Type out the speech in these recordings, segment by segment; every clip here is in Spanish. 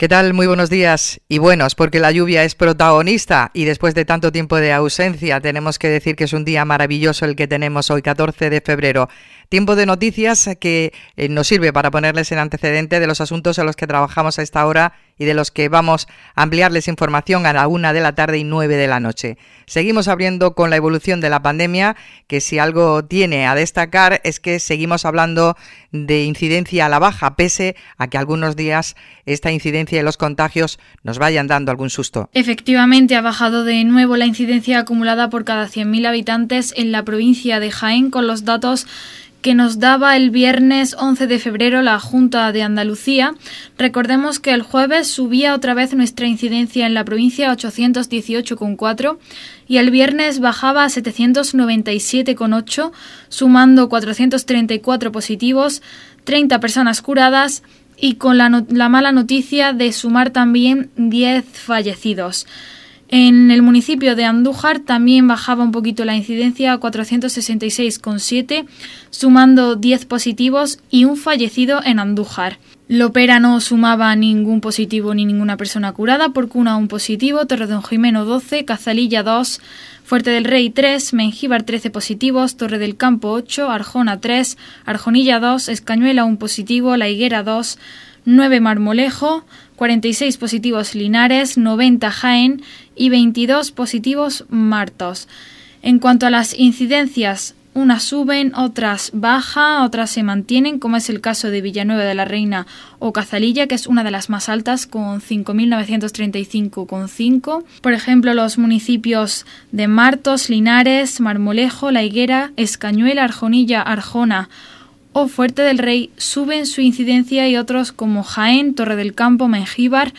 ¿Qué tal? Muy buenos días y buenos, porque la lluvia es protagonista y después de tanto tiempo de ausencia tenemos que decir que es un día maravilloso el que tenemos hoy, 14 de febrero. Tiempo de noticias que eh, nos sirve para ponerles en antecedente de los asuntos en los que trabajamos a esta hora y de los que vamos a ampliarles información a la una de la tarde y nueve de la noche. Seguimos abriendo con la evolución de la pandemia, que si algo tiene a destacar es que seguimos hablando de incidencia a la baja, pese a que algunos días esta incidencia los contagios nos vayan dando algún susto. Efectivamente, ha bajado de nuevo la incidencia acumulada por cada 100.000 habitantes en la provincia de Jaén con los datos que nos daba el viernes 11 de febrero la Junta de Andalucía. Recordemos que el jueves subía otra vez nuestra incidencia en la provincia a 818,4 y el viernes bajaba a 797,8, sumando 434 positivos, 30 personas curadas, y con la, mala noticia de sumar también 10 fallecidos. En el municipio de Andújar también bajaba un poquito la incidencia a 466,7, sumando 10 positivos y un fallecido en Andújar. Lopera no sumaba ningún positivo ni ninguna persona curada, Porcuna un positivo, Torredón Jimeno 12, Cazalilla 2, Fuerte del Rey 3, Mengíbar 13 positivos, Torre del Campo 8, Arjona 3, Arjonilla 2, Escañuela un positivo, La Higuera 2, 9 Marmolejo, 46 positivos Linares, 90 Jaén y 22 positivos Martos. En cuanto a las incidencias unas suben, otras bajan, otras se mantienen, como es el caso de Villanueva de la Reina o Cazalilla, que es una de las más altas con 5.935,5. Por ejemplo, los municipios de Martos, Linares, Marmolejo, La Higuera, Escañuela, Arjonilla, Arjona o Fuerte del Rey suben su incidencia y otros como Jaén, Torre del Campo, Mengíbar,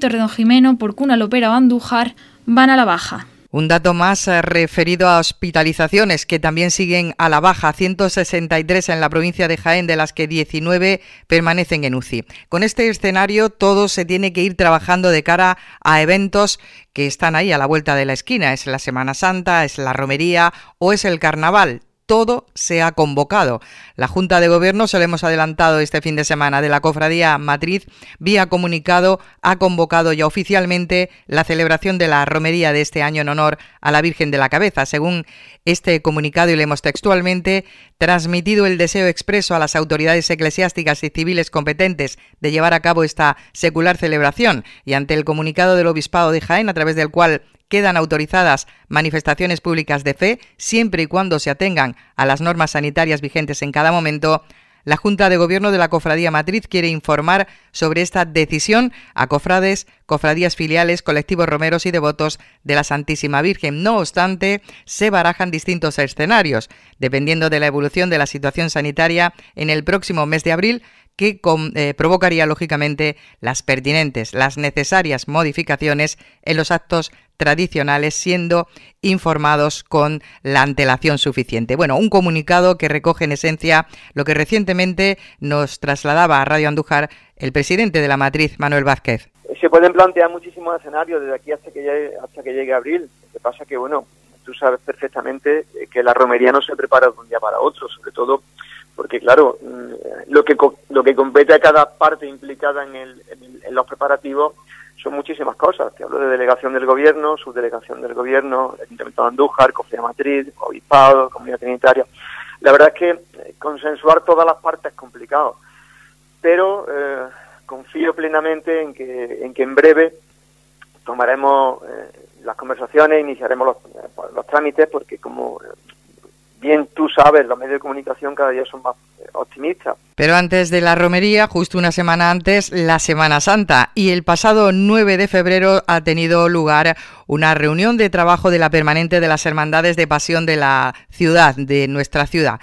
Torre don Jimeno, Porcuna, Lopera o Andújar van a la baja. Un dato más eh, referido a hospitalizaciones que también siguen a la baja, 163 en la provincia de Jaén, de las que 19 permanecen en UCI. Con este escenario todo se tiene que ir trabajando de cara a eventos que están ahí a la vuelta de la esquina. Es la Semana Santa, es la romería o es el carnaval todo se ha convocado. La Junta de Gobierno, se lo hemos adelantado este fin de semana, de la Cofradía Matriz, vía comunicado, ha convocado ya oficialmente la celebración de la romería de este año en honor a la Virgen de la Cabeza. Según este comunicado, y hemos textualmente, transmitido el deseo expreso a las autoridades eclesiásticas y civiles competentes de llevar a cabo esta secular celebración y ante el comunicado del Obispado de Jaén, a través del cual quedan autorizadas manifestaciones públicas de fe siempre y cuando se atengan a las normas sanitarias vigentes en cada momento, la Junta de Gobierno de la Cofradía Matriz quiere informar sobre esta decisión a cofrades, cofradías filiales, colectivos romeros y devotos de la Santísima Virgen. No obstante, se barajan distintos escenarios, dependiendo de la evolución de la situación sanitaria en el próximo mes de abril, que eh, provocaría lógicamente las pertinentes, las necesarias modificaciones en los actos tradicionales siendo informados con la antelación suficiente. Bueno, un comunicado que recoge en esencia lo que recientemente nos trasladaba a Radio Andújar el presidente de la matriz, Manuel Vázquez. Se pueden plantear muchísimos escenarios desde aquí hasta que llegue, hasta que llegue abril. Lo que pasa que, bueno, tú sabes perfectamente eh, que la romería no se prepara de un día para otro, sobre todo porque, claro, mm, lo que, lo que compete a cada parte implicada en, en los preparativos son muchísimas cosas. Te hablo de delegación del gobierno, subdelegación del gobierno, el Ayuntamiento de Andújar, Cofía Matriz, Obispado, Comunidad Trinitaria. La verdad es que eh, consensuar todas las partes es complicado, pero eh, confío plenamente en que, en que en breve tomaremos eh, las conversaciones, iniciaremos los, los, trámites, porque como bien tú sabes, los medios de comunicación cada día son más eh, optimistas. Pero antes de la romería, justo una semana antes, la Semana Santa. Y el pasado 9 de febrero ha tenido lugar una reunión de trabajo de la permanente de las Hermandades de Pasión de la ciudad, de nuestra ciudad.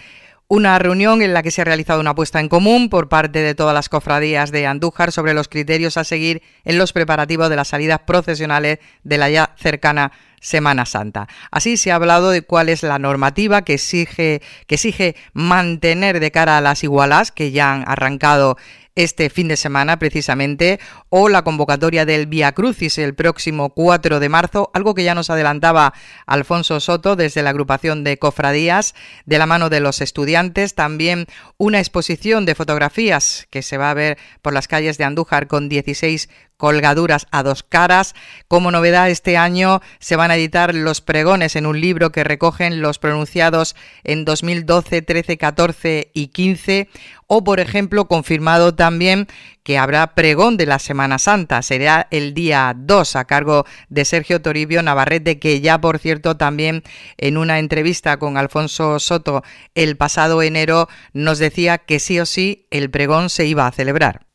Una reunión en la que se ha realizado una apuesta en común por parte de todas las cofradías de Andújar sobre los criterios a seguir en los preparativos de las salidas procesionales de la ya cercana Semana Santa. Así se ha hablado de cuál es la normativa que exige, que exige mantener de cara a las igualas que ya han arrancado este fin de semana precisamente, o la convocatoria del Via Crucis el próximo 4 de marzo, algo que ya nos adelantaba Alfonso Soto desde la agrupación de cofradías de la mano de los estudiantes, también una exposición de fotografías que se va a ver por las calles de Andújar con 16 colgaduras a dos caras. Como novedad, este año se van a editar los pregones en un libro que recogen los pronunciados en 2012, 13, 14 y 15. O, por ejemplo, confirmado también que habrá pregón de la Semana Santa. Será el día 2 a cargo de Sergio Toribio Navarrete, que ya, por cierto, también en una entrevista con Alfonso Soto el pasado enero nos decía que sí o sí el pregón se iba a celebrar.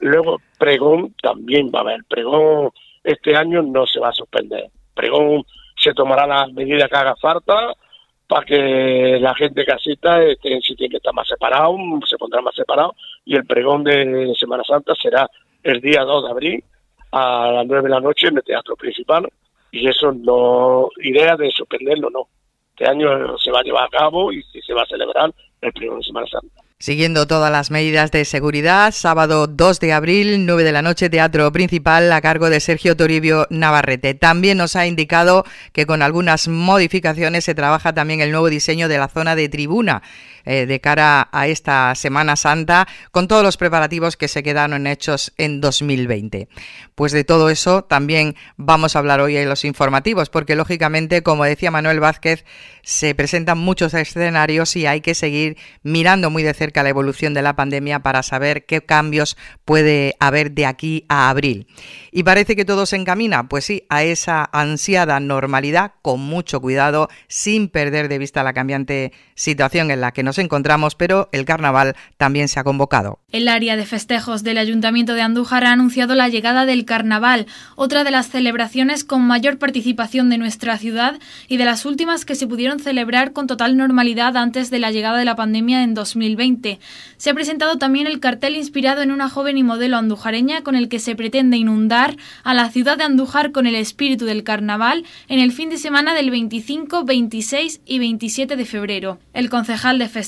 Luego, pregón también va a haber. Pregón este año no se va a suspender. Pregón se tomará las medidas que haga falta para que la gente casita esté en sitio que estar más separado, se pondrá más separado. Y el pregón de Semana Santa será el día 2 de abril a las 9 de la noche en el Teatro Principal. Y eso no, idea de suspenderlo no. Este año se va a llevar a cabo y se va a celebrar el pregón de Semana Santa. Siguiendo todas las medidas de seguridad, sábado 2 de abril, 9 de la noche, Teatro Principal a cargo de Sergio Toribio Navarrete. También nos ha indicado que con algunas modificaciones se trabaja también el nuevo diseño de la zona de tribuna eh, de cara a esta Semana Santa con todos los preparativos que se quedaron hechos en 2020. Pues de todo eso también vamos a hablar hoy en los informativos, porque lógicamente, como decía Manuel Vázquez, se presentan muchos escenarios y hay que seguir mirando muy de cerca la evolución de la pandemia para saber qué cambios puede haber de aquí a abril. Y parece que todo se encamina, pues sí, a esa ansiada normalidad con mucho cuidado, sin perder de vista la cambiante situación en la que nos encontramos, pero el carnaval también se ha convocado. El área de festejos del Ayuntamiento de Andújar ha anunciado la llegada del carnaval, otra de las celebraciones con mayor participación de nuestra ciudad y de las últimas que se pudieron celebrar con total normalidad antes de la llegada de la pandemia en 2020. Se ha presentado también el cartel inspirado en una joven y modelo andujareña con el que se pretende inundar a la ciudad de Andújar con el espíritu del carnaval en el fin de semana del 25, 26 y 27 de febrero. El concejal de festejos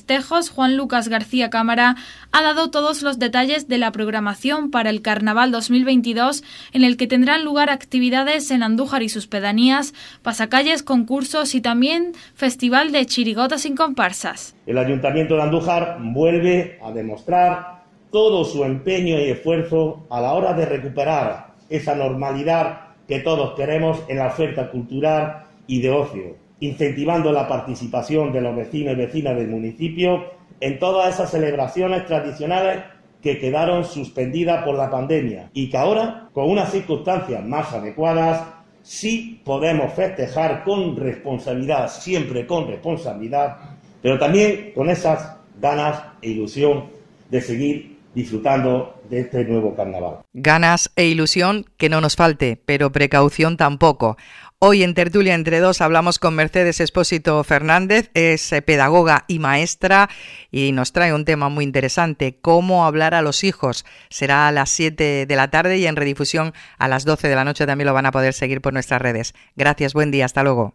Juan Lucas García Cámara ha dado todos los detalles de la programación para el Carnaval 2022, en el que tendrán lugar actividades en Andújar y sus pedanías, pasacalles, concursos y también Festival de Chirigotas sin comparsas. El Ayuntamiento de Andújar vuelve a demostrar todo su empeño y esfuerzo a la hora de recuperar esa normalidad que todos queremos en la oferta cultural y de ocio incentivando la participación de los vecinos y vecinas del municipio en todas esas celebraciones tradicionales que quedaron suspendidas por la pandemia y que ahora, con unas circunstancias más adecuadas, sí podemos festejar con responsabilidad, siempre con responsabilidad, pero también con esas ganas e ilusión de seguir disfrutando de este nuevo carnaval. Ganas e ilusión que no nos falte, pero precaución tampoco. Hoy en Tertulia entre dos hablamos con Mercedes Espósito Fernández, es eh, pedagoga y maestra y nos trae un tema muy interesante, cómo hablar a los hijos. Será a las 7 de la tarde y en redifusión a las 12 de la noche también lo van a poder seguir por nuestras redes. Gracias, buen día, hasta luego.